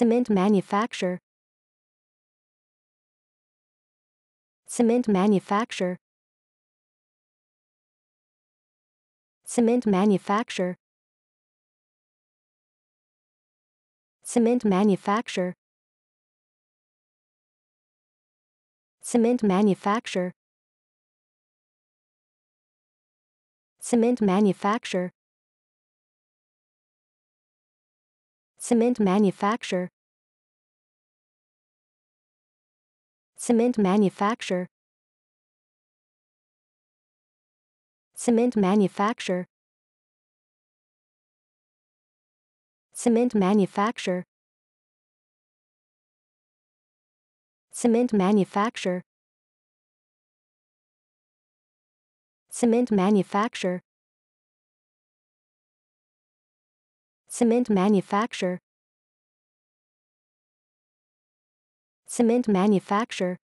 Cement manufacture Cement manufacture Cement manufacture Cement manufacture Cement manufacture Cement manufacture Cement manufacture Cement manufacture Cement manufacture Cement manufacture Cement manufacture Cement manufacture Cement manufacture Cement manufacture